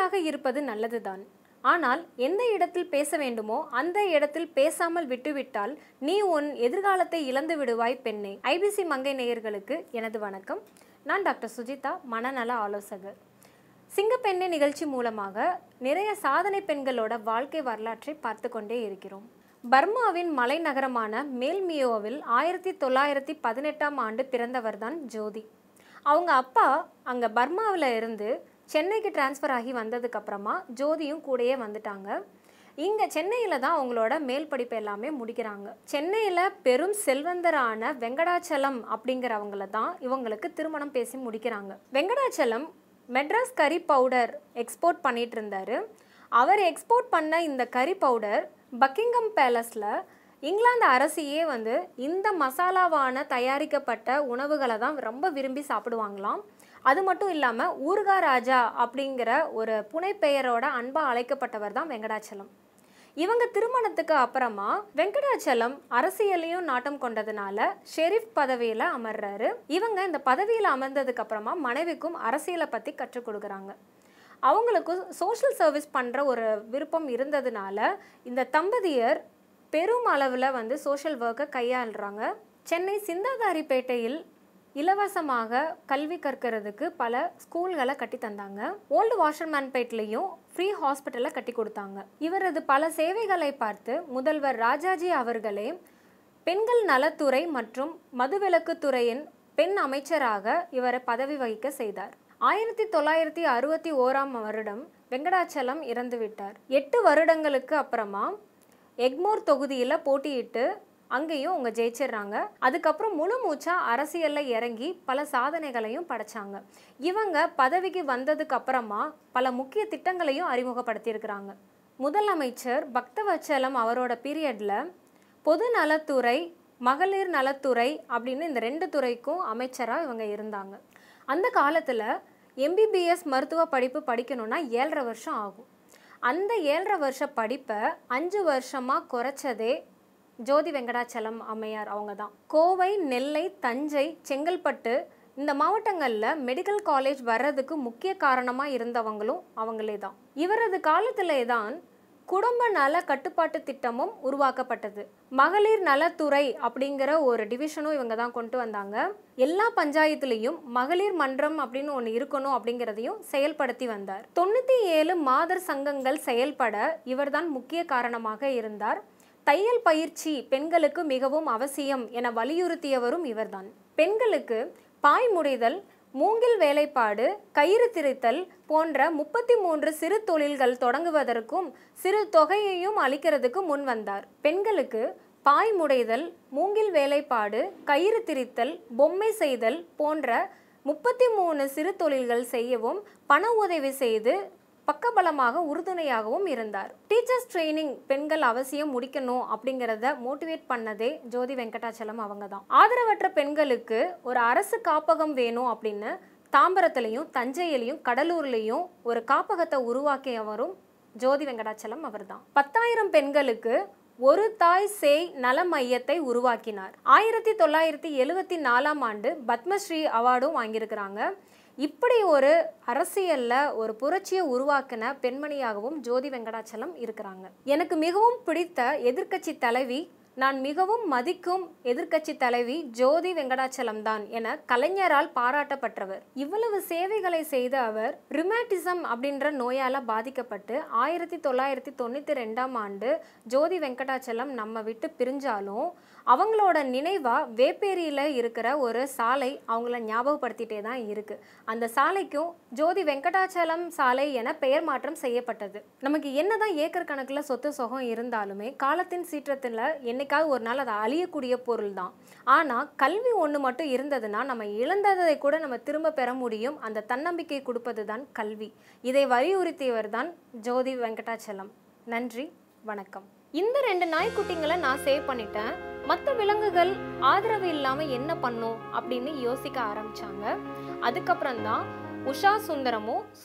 அமைதியாக இருப்பது நல்லதுதான் ஆனால் எந்த இடத்தில் பேச வேண்டுமோ அந்த இடத்தில் பேசாமல் விட்டுவிட்டால் நீ உன் எதிர்காலத்தை இழந்து விடுவாய் பெண்ணே ஐபிசி மங்கை நேயர்களுக்கு எனது வணக்கம் நான் டாக்டர் சுஜிதா மனநல ஆலோசகர் சிங்கப்பெண்ணை நிகழ்ச்சி மூலமாக நிறைய சாதனை பெண்களோட வாழ்க்கை வரலாற்றை பார்த்து கொண்டே இருக்கிறோம் பர்மாவின் மலைநகரமான மேல்மியோவில் ஆயிரத்தி தொள்ளாயிரத்தி பதினெட்டாம் ஆண்டு பிறந்தவர்தான் ஜோதி அவங்க அப்பா அங்கே பர்மாவில் இருந்து சென்னைக்கு டிரான்ஸ்ஃபர் ஆகி வந்ததுக்கப்புறமா ஜோதியும் கூடயே வந்துட்டாங்க இங்கே சென்னையில் தான் அவங்களோட மேல் படிப்பு எல்லாமே முடிக்கிறாங்க சென்னையில் பெரும் செல்வந்தரான வெங்கடாச்சலம் அப்படிங்கிறவங்கள தான் இவங்களுக்கு திருமணம் பேசி முடிக்கிறாங்க வெங்கடாச்சலம் மெட்ராஸ் கறி பவுடர் எக்ஸ்போர்ட் பண்ணிகிட்டு இருந்தார் அவர் எக்ஸ்போர்ட் பண்ண இந்த கறி பவுடர் பக்கிங்கம் பேலஸில் இங்கிலாந்து அரசியே வந்து இந்த மசாலாவான தயாரிக்கப்பட்ட உணவுகளை தான் ரொம்ப விரும்பி சாப்பிடுவாங்களாம் அது மட்டும் இல்லாமல் ஊர்கா ராஜா அப்படிங்கிற ஒரு புனைப்பெயரோட அன்பாக அழைக்கப்பட்டவர் தான் வெங்கடாச்சலம் இவங்க திருமணத்துக்கு அப்புறமா வெங்கடாச்சலம் அரசியலையும் நாட்டம் கொண்டதுனால ஷெரீஃப் பதவியில அமர்றாரு இவங்க இந்த பதவியில அமர்ந்ததுக்கு அப்புறமா மனைவிக்கும் அரசியலை பத்தி கற்றுக் கொடுக்குறாங்க அவங்களுக்கும் சோஷியல் சர்வீஸ் பண்ணுற ஒரு விருப்பம் இருந்ததுனால இந்த தம்பதியர் பெரும் அளவில் வந்து சோஷியல் ஒர்க்கை கையாளுறாங்க சென்னை சிந்தாதாரிப்பேட்டையில் இலவசமாக கல்வி கற்கிறதுக்கு பல ஸ்கூல்களை கட்டி தந்தாங்க ஓல்டு வாஷர்மேன்பேட்லேயும் ஃப்ரீ ஹாஸ்பிட்டலை கட்டி கொடுத்தாங்க இவரது பல சேவைகளை பார்த்து முதல்வர் ராஜாஜி அவர்களே பெண்கள் நலத்துறை மற்றும் துறையின் பெண் அமைச்சராக இவரை பதவி வகிக்க செய்தார் ஆயிரத்தி தொள்ளாயிரத்தி அறுபத்தி ஓராம் வருடம் வெங்கடாச்சலம் இறந்துவிட்டார் எட்டு வருடங்களுக்கு அப்புறமா எக்மோர் தொகுதியில் போட்டியிட்டு அங்கேயும் அவங்க ஜெயிச்சிடுறாங்க அதுக்கப்புறம் முழு மூச்சா அரசியலில் இறங்கி பல சாதனைகளையும் படைச்சாங்க இவங்க பதவிக்கு வந்ததுக்கு அப்புறமா பல முக்கிய திட்டங்களையும் அறிமுகப்படுத்தியிருக்கிறாங்க முதலமைச்சர் பக்தவச்சலம் அவரோட பீரியட்ல பொது நலத்துறை மகளிர் நலத்துறை அப்படின்னு இந்த ரெண்டு துறைக்கும் அமைச்சராக இவங்க இருந்தாங்க அந்த காலத்தில் எம்பிபிஎஸ் மருத்துவ படிப்பு படிக்கணும்னா ஏழரை வருஷம் ஆகும் அந்த ஏழரை வருஷ படிப்பை அஞ்சு வருஷமாக குறைச்சதே ஜோதி வெங்கடாச்சலம் அம்மையார் அவங்க தான் கோவை நெல்லை தஞ்சை செங்கல்பட்டு இந்த மாவட்டங்களில் மெடிக்கல் காலேஜ் வர்றதுக்கு முக்கிய காரணமாக இருந்தவங்களும் அவங்களே தான் இவரது காலத்திலே தான் குடும்ப நல கட்டுப்பாட்டு திட்டமும் உருவாக்கப்பட்டது மகளிர் நலத்துறை அப்படிங்கிற ஒரு டிவிஷனும் இவங்க தான் கொண்டு வந்தாங்க எல்லா பஞ்சாயத்துலேயும் மகளிர் மன்றம் அப்படின்னு ஒன்று இருக்கணும் அப்படிங்கிறதையும் செயல்படுத்தி வந்தார் தொண்ணூற்றி ஏழு மாதர் சங்கங்கள் செயல்பட இவர்தான் முக்கிய காரணமாக இருந்தார் தையல் பயிற்சி பெண்களுக்கு மிகவும் அவசியம் என வலியுறுத்தியவரும் இவர்தான் பெண்களுக்கு பாய் முடைதல் மூங்கில் வேலைப்பாடு கயிறு திரித்தல் போன்ற முப்பத்தி மூன்று சிறு தொழில்கள் தொடங்குவதற்கும் சிறு தொகையையும் அளிக்கிறதுக்கு முன் வந்தார் பெண்களுக்கு பாய் முடைதல் மூங்கில் வேலைப்பாடு கயிறு திரித்தல் பொம்மை செய்தல் போன்ற முப்பத்தி மூணு சிறு தொழில்கள் செய்யவும் பண உதவி செய்து பக்கபலமாக உறுதுணையாகவும் இருந்தார் டீச்சர்ஸ் ட்ரைனிங் பெண்கள் அவசியம் முடிக்கணும் அப்படிங்கிறத மோட்டிவேட் பண்ணதே ஜோதி வெங்கடாச்சலம் அவங்க தான் ஆதரவற்ற பெண்களுக்கு ஒரு அரசு காப்பகம் வேணும் அப்படின்னு தாம்பரத்துலேயும் தஞ்சையிலையும் கடலூர்லேயும் ஒரு காப்பகத்தை உருவாக்கியவரும் ஜோதி வெங்கடாச்சலம் அவர்தான் பத்தாயிரம் பெண்களுக்கு ஒரு தாய் சேய் நல மையத்தை உருவாக்கினார் ஆயிரத்தி தொள்ளாயிரத்தி எழுவத்தி நாலாம் ஆண்டு பத்மஸ்ரீ அவார்டும் வாங்கியிருக்கிறாங்க இப்படி ஒரு அரசியலில் ஒரு புரட்சியை உருவாக்கின பெண்மணியாகவும் ஜோதி வெங்கடாச்சலம் இருக்கிறாங்க எனக்கு மிகவும் பிடித்த எதிர்க்கட்சி தலைவி நான் மிகவும் மதிக்கும் எதிர்க்கட்சி தலைவி ஜோதி வெங்கடாச்சலம் தான் என கலைஞரால் பாராட்டப்பட்டவர் இவ்வளவு சேவைகளை செய்த அவர் ரிமேட்டிசம் அப்படின்ற நோயால பாதிக்கப்பட்டு ஆயிரத்தி தொள்ளாயிரத்தி தொண்ணூத்தி ரெண்டாம் ஆண்டு ஜோதி வெங்கடாச்சலம் நம்ம விட்டு பிரிஞ்சாலும் அவங்களோட நினைவாக வேப்பேரியில் இருக்கிற ஒரு சாலை அவங்கள ஞாபகப்படுத்திட்டே தான் இருக்குது அந்த சாலைக்கும் ஜோதி வெங்கடாச்சலம் சாலை என பெயர் மாற்றம் செய்யப்பட்டது நமக்கு என்னதான் ஏக்கர் கணக்கில் சொத்து சுகம் இருந்தாலுமே காலத்தின் சீற்றத்தில் என்னைக்காவது ஒரு நாள் அதை அழியக்கூடிய பொருள் தான் ஆனால் கல்வி ஒன்று மட்டும் இருந்ததுன்னா நம்ம இழந்ததை கூட நம்ம திரும்ப பெற முடியும் அந்த தன்னம்பிக்கை கொடுப்பது தான் கல்வி இதை வலியுறுத்தியவர் தான் ஜோதி வெங்கடாச்சலம் நன்றி வணக்கம் இந்த ரெண்டு நாய்க்குட்டிங்களை நான் சேவ் பண்ணிட்டேன் மற்ற விலங்குகள் ஆதரவு இல்லாமல் என்ன பண்ணும் அப்படின்னு யோசிக்க ஆரம்பித்தாங்க அதுக்கப்புறம் தான் உஷா சுந்தரமும்